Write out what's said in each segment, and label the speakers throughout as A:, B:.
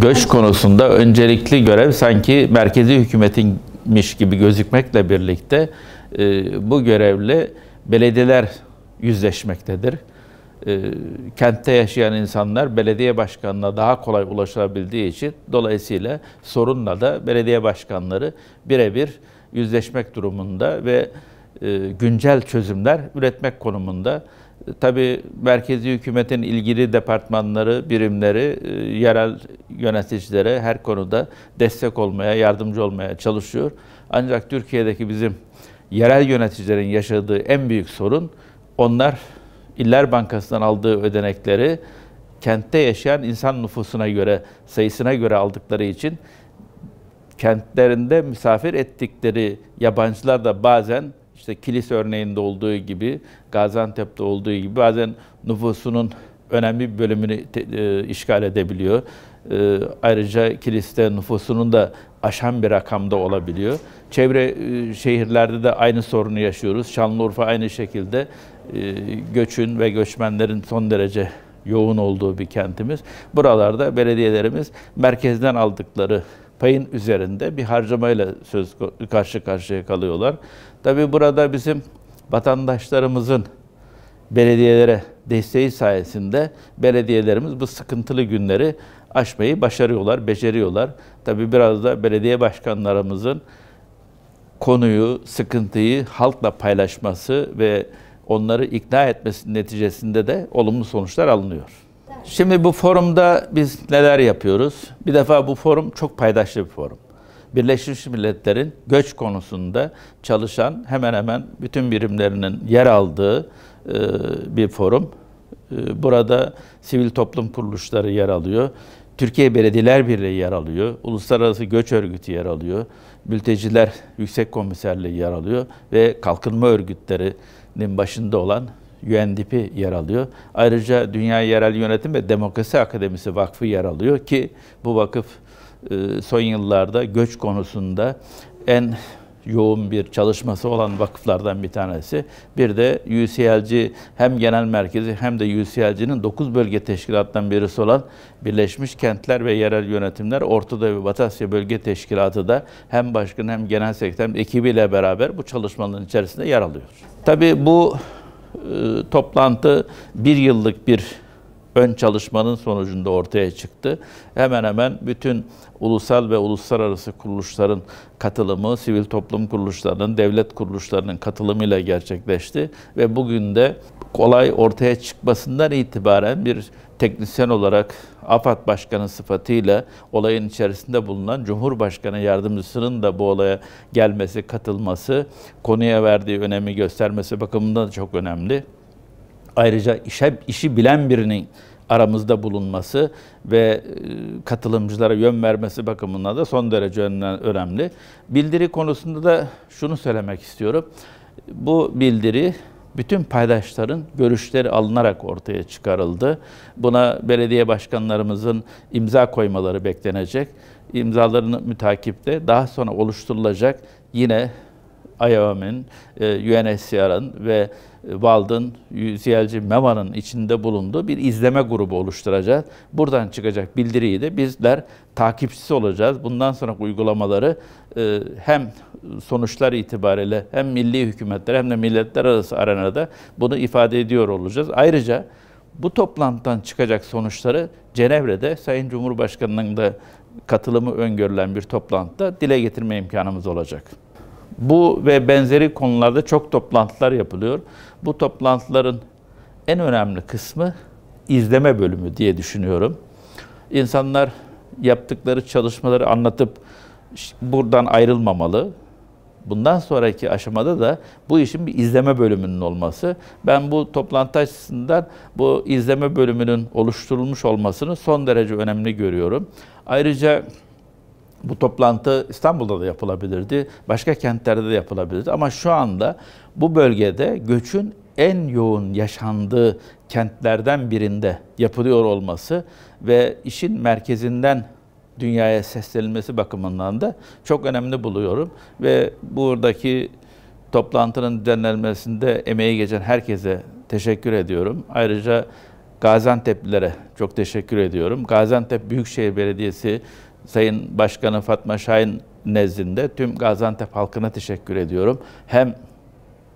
A: göç konusunda öncelikli görev sanki merkezi hükümetinmiş gibi gözükmekle birlikte e, bu görevle belediyeler yüzleşmektedir. E, kentte yaşayan insanlar belediye başkanına daha kolay ulaşabildiği için dolayısıyla sorunla da belediye başkanları birebir yüzleşmek durumunda ve e, güncel çözümler üretmek konumunda Tabii merkezi hükümetin ilgili departmanları, birimleri e, yerel yöneticilere her konuda destek olmaya, yardımcı olmaya çalışıyor. Ancak Türkiye'deki bizim yerel yöneticilerin yaşadığı en büyük sorun onlar İller Bankası'ndan aldığı ödenekleri kentte yaşayan insan nüfusuna göre, sayısına göre aldıkları için kentlerinde misafir ettikleri yabancılar da bazen işte kilise örneğinde olduğu gibi, Gaziantep'te olduğu gibi bazen nüfusunun önemli bir bölümünü te, e, işgal edebiliyor. E, ayrıca kiliste nüfusunun da aşan bir rakamda olabiliyor. Çevre e, şehirlerde de aynı sorunu yaşıyoruz. Şanlıurfa aynı şekilde e, göçün ve göçmenlerin son derece yoğun olduğu bir kentimiz. Buralarda belediyelerimiz merkezden aldıkları payın üzerinde bir harcamayla söz karşı karşıya kalıyorlar. Tabi burada bizim vatandaşlarımızın belediyelere desteği sayesinde belediyelerimiz bu sıkıntılı günleri aşmayı başarıyorlar, beceriyorlar. Tabi biraz da belediye başkanlarımızın konuyu, sıkıntıyı halkla paylaşması ve onları ikna etmesinin neticesinde de olumlu sonuçlar alınıyor. Şimdi bu forumda biz neler yapıyoruz? Bir defa bu forum çok paydaşlı bir forum. Birleşmiş Milletler'in göç konusunda çalışan hemen hemen bütün birimlerinin yer aldığı e, bir forum. E, burada sivil toplum kuruluşları yer alıyor. Türkiye Belediyeler Birliği yer alıyor. Uluslararası Göç Örgütü yer alıyor. Mülteciler Yüksek Komiserliği yer alıyor ve kalkınma örgütlerinin başında olan UNDP yer alıyor. Ayrıca Dünya Yerel Yönetim ve Demokrasi Akademisi Vakfı yer alıyor ki bu vakıf e, son yıllarda göç konusunda en yoğun bir çalışması olan vakıflardan bir tanesi. Bir de UCLC hem genel merkezi hem de UCLC'nin 9 bölge teşkilatından birisi olan Birleşmiş Kentler ve Yerel Yönetimler Ortadoğu ve Batı Asya Bölge Teşkilatı da hem başkan hem genel sekreter ekibiyle beraber bu çalışmaların içerisinde yer alıyor. Tabii bu e, toplantı bir yıllık bir ön çalışmanın sonucunda ortaya çıktı. Hemen hemen bütün ulusal ve uluslararası kuruluşların katılımı, sivil toplum kuruluşlarının, devlet kuruluşlarının katılımıyla gerçekleşti ve bugün de kolay ortaya çıkmasından itibaren bir teknisyen olarak AFAD Başkanı sıfatıyla olayın içerisinde bulunan Cumhurbaşkanı Yardımcısının da bu olaya gelmesi, katılması, konuya verdiği önemi göstermesi bakımından çok önemli. Ayrıca işe, işi bilen birinin aramızda bulunması ve e, katılımcılara yön vermesi bakımından da son derece önemli. Bildiri konusunda da şunu söylemek istiyorum. Bu bildiri bütün paydaşların görüşleri alınarak ortaya çıkarıldı. Buna belediye başkanlarımızın imza koymaları beklenecek. İmzalarını mütakipte daha sonra oluşturulacak yine IOM'in, e, UNHCR'ın ve e, WALD'ın, UCLG, MEVA'nın içinde bulunduğu bir izleme grubu oluşturacağız. Buradan çıkacak bildiriyi de bizler takipçisi olacağız. Bundan sonra uygulamaları e, hem sonuçlar itibariyle hem milli hükümetler hem de milletler arası arenada bunu ifade ediyor olacağız. Ayrıca bu toplantıdan çıkacak sonuçları Cenevre'de Sayın Cumhurbaşkanı'nın da katılımı öngörülen bir toplantıda dile getirme imkanımız olacak. Bu ve benzeri konularda çok toplantılar yapılıyor. Bu toplantıların en önemli kısmı izleme bölümü diye düşünüyorum. İnsanlar yaptıkları çalışmaları anlatıp buradan ayrılmamalı. Bundan sonraki aşamada da bu işin bir izleme bölümünün olması. Ben bu toplantı açısından bu izleme bölümünün oluşturulmuş olmasını son derece önemli görüyorum. Ayrıca bu toplantı İstanbul'da da yapılabilirdi, başka kentlerde de yapılabilirdi. Ama şu anda bu bölgede göçün en yoğun yaşandığı kentlerden birinde yapılıyor olması ve işin merkezinden dünyaya seslenilmesi bakımından da çok önemli buluyorum. Ve buradaki toplantının düzenlenmesinde emeği geçen herkese teşekkür ediyorum. Ayrıca Gaziantep'lilere çok teşekkür ediyorum. Gaziantep Büyükşehir Belediyesi Sayın Başkanı Fatma Şahin nezdinde tüm Gaziantep halkına teşekkür ediyorum. Hem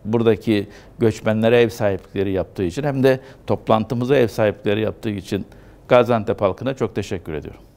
A: buradaki göçmenlere ev sahiplikleri yaptığı için hem de toplantımıza ev sahiplikleri yaptığı için Gaziantep halkına çok teşekkür ediyorum.